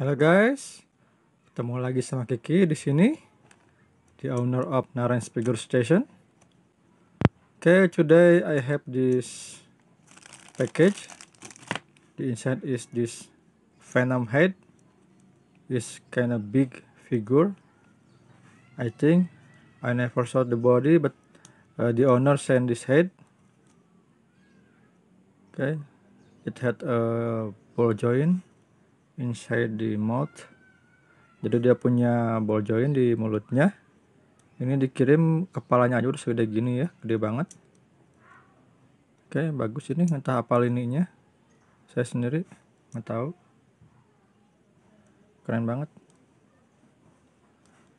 Halo guys, ketemu lagi sama Kiki di sini, the owner of Naren Figure Station. Okay, today I have this package. The inside is this Venom head. This kind of big figure. I think I never saw the body, but uh, the owner sent this head. Okay, it had a ball joint inside the mouth jadi dia punya ball joint di mulutnya ini dikirim kepalanya aja udah segede gini ya gede banget oke bagus ini entah apa lininya saya sendiri nggak tahu keren banget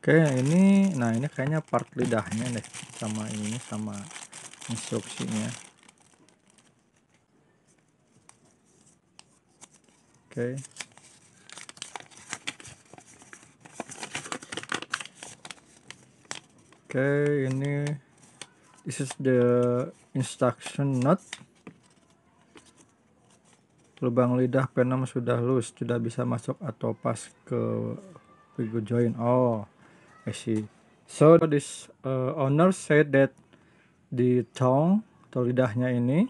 oke ini nah ini kayaknya part lidahnya deh sama ini, sama instruksinya oke okay, ini this is the instruction note lubang lidah penom sudah loose tidak bisa masuk atau pas ke figur join oh I see so this uh, owner said that the tongue atau lidahnya ini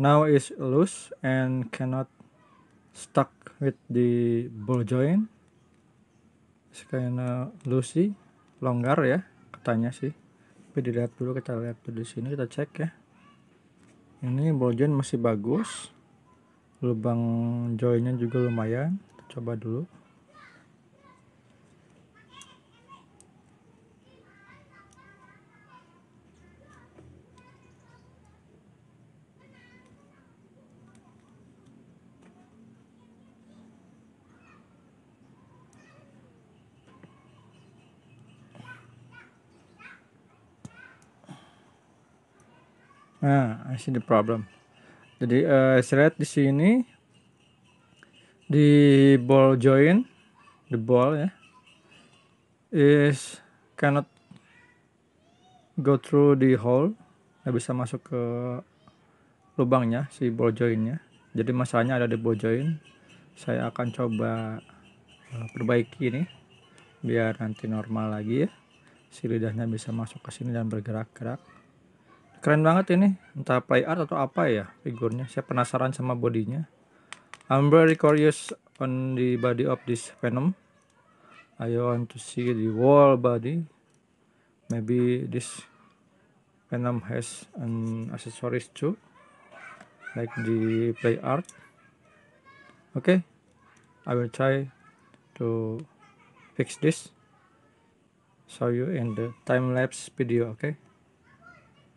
now is loose and cannot stuck with the ball joint skena Lucy longgar ya katanya sih tapi dilihat dulu kita lihat dulu di sini kita cek ya ini boljoin masih bagus lubang joinnya juga lumayan kita coba dulu Nah, I see the problem. Jadi uh, eh, thread di sini di ball join the ball ya is cannot go through the hole nggak bisa masuk ke lubangnya si ball joinnya jadi masalahnya ada di ball join saya akan coba uh, perbaiki ini biar nanti normal lagi ya si lidahnya bisa masuk ke sini dan bergerak-gerak keren banget ini entah play art atau apa ya figurnya saya penasaran sama bodinya I'm very curious on the body of this Venom I want to see the wall body maybe this Venom has an accessories too like the play art okay I will try to fix this show you in the time-lapse video okay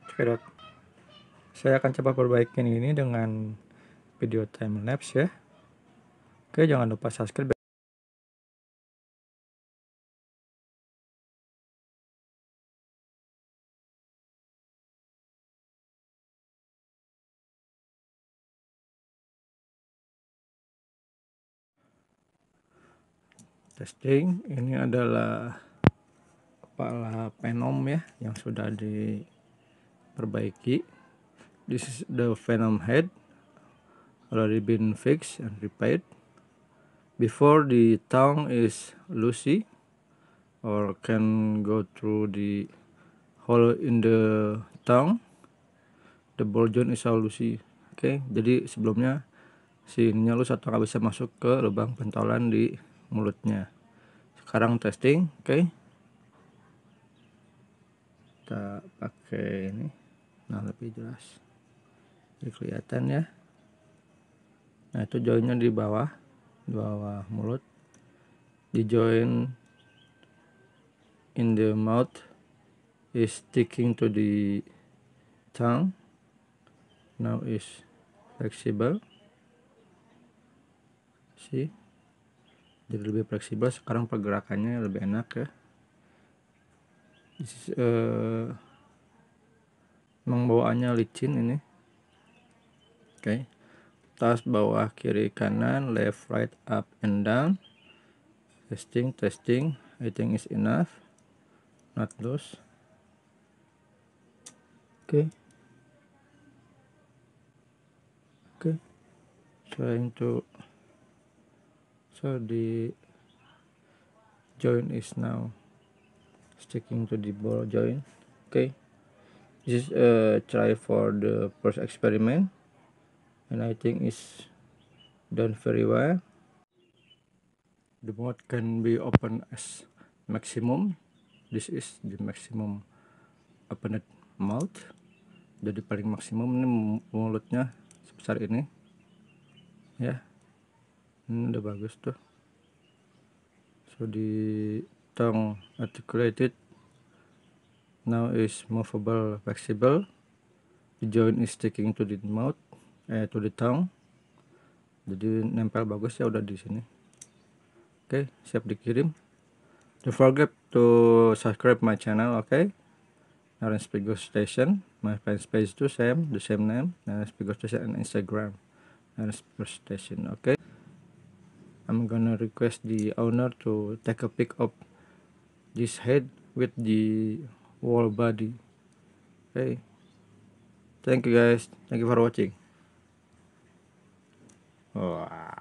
Cekidot. saya akan coba perbaikin ini dengan video time lapse ya oke jangan lupa subscribe testing ini adalah kepala penom ya yang sudah di perbaiki this is the venom head already been fixed and repaired before the tongue is loosey or can go through the hole in the tongue the ball joint is all loosey oke okay? jadi sebelumnya si ininya lu satu nggak bisa masuk ke lubang pentolan di mulutnya sekarang testing oke okay? kita pakai ini nah lebih jelas jadi kelihatan ya nah itu joinnya di bawah di bawah mulut di join in the mouth is sticking to the tongue now is flexible see jadi lebih fleksibel sekarang pergerakannya lebih enak ya This is, uh, emang bawaannya licin ini oke okay. tas bawah kiri kanan left right up and down testing testing I think is enough not loose oke okay. oke okay. trying to so the joint is now sticking to the ball joint okay this is a try for the first experiment and I think it's done very well the mode can be open as maximum this is the maximum opened mouth jadi paling maksimum ini mulutnya sebesar ini ya ini udah bagus tuh so di tongue articulated now is movable flexible the joint is sticking to the mouth eh to the tongue jadi nempel bagus ya udah di sini oke okay, siap dikirim don't forget to subscribe my channel oke okay? Narens Pigo Station my space itu same the same name Narens Pigo Station and Instagram Narens Pigo Station oke okay? I'm gonna request the owner to take a pic of this head with the Wall body okay thank you guys thank you for watching Wah.